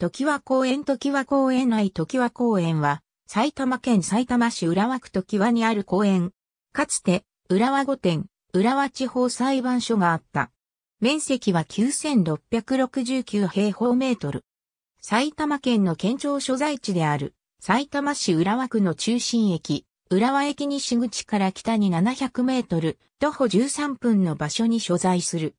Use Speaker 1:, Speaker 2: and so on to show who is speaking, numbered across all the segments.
Speaker 1: 時は公園時は公園内時は公園は、埼玉県埼玉市浦和区時和にある公園。かつて、浦和御殿、浦和地方裁判所があった。面積は9669平方メートル。埼玉県の県庁所在地である、埼玉市浦和区の中心駅、浦和駅西口から北に700メートル、徒歩13分の場所に所在する。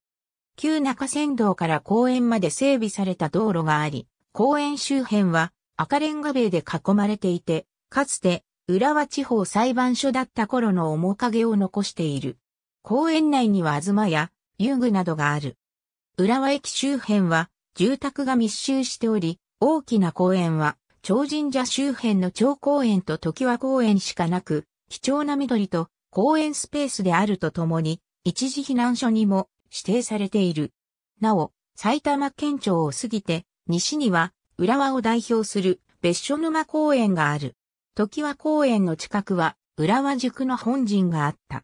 Speaker 1: 旧中山道から公園まで整備された道路があり、公園周辺は赤レンガ塀で囲まれていて、かつて浦和地方裁判所だった頃の面影を残している。公園内には東や遊具などがある。浦和駅周辺は住宅が密集しており、大きな公園は超神社周辺の超公園と時和公園しかなく、貴重な緑と公園スペースであるとともに、一時避難所にも指定されている。なお、埼玉県庁を過ぎて西には、浦和を代表する別所沼公園がある。時和公園の近くは、浦和塾の本陣があった。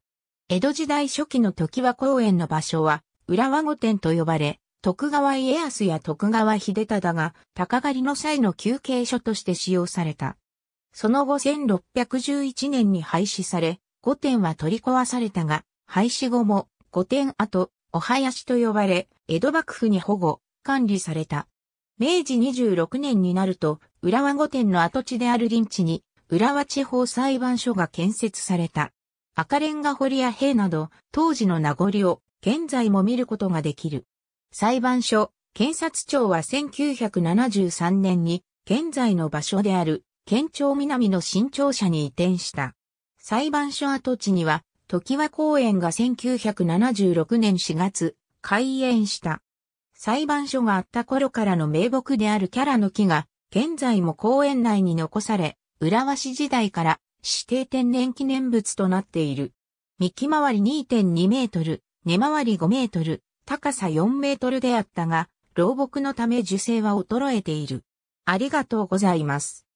Speaker 1: 江戸時代初期の時和公園の場所は、浦和御殿と呼ばれ、徳川家康や徳川秀忠が、鷹狩りの際の休憩所として使用された。その後1611年に廃止され、御殿は取り壊されたが、廃止後も、御殿跡、お囃子と呼ばれ、江戸幕府に保護、管理された。明治26年になると、浦和御殿の跡地である林地に、浦和地方裁判所が建設された。赤レンガ堀や塀など、当時の名残を現在も見ることができる。裁判所、検察庁は1973年に、現在の場所である、県庁南の新庁舎に移転した。裁判所跡地には、時和公園が1976年4月、開園した。裁判所があった頃からの名木であるキャラの木が、現在も公園内に残され、浦和市時代から指定天然記念物となっている。幹回り2.2メートル、根回り5メートル、高さ4メートルであったが、老木のため樹勢は衰えている。ありがとうございます。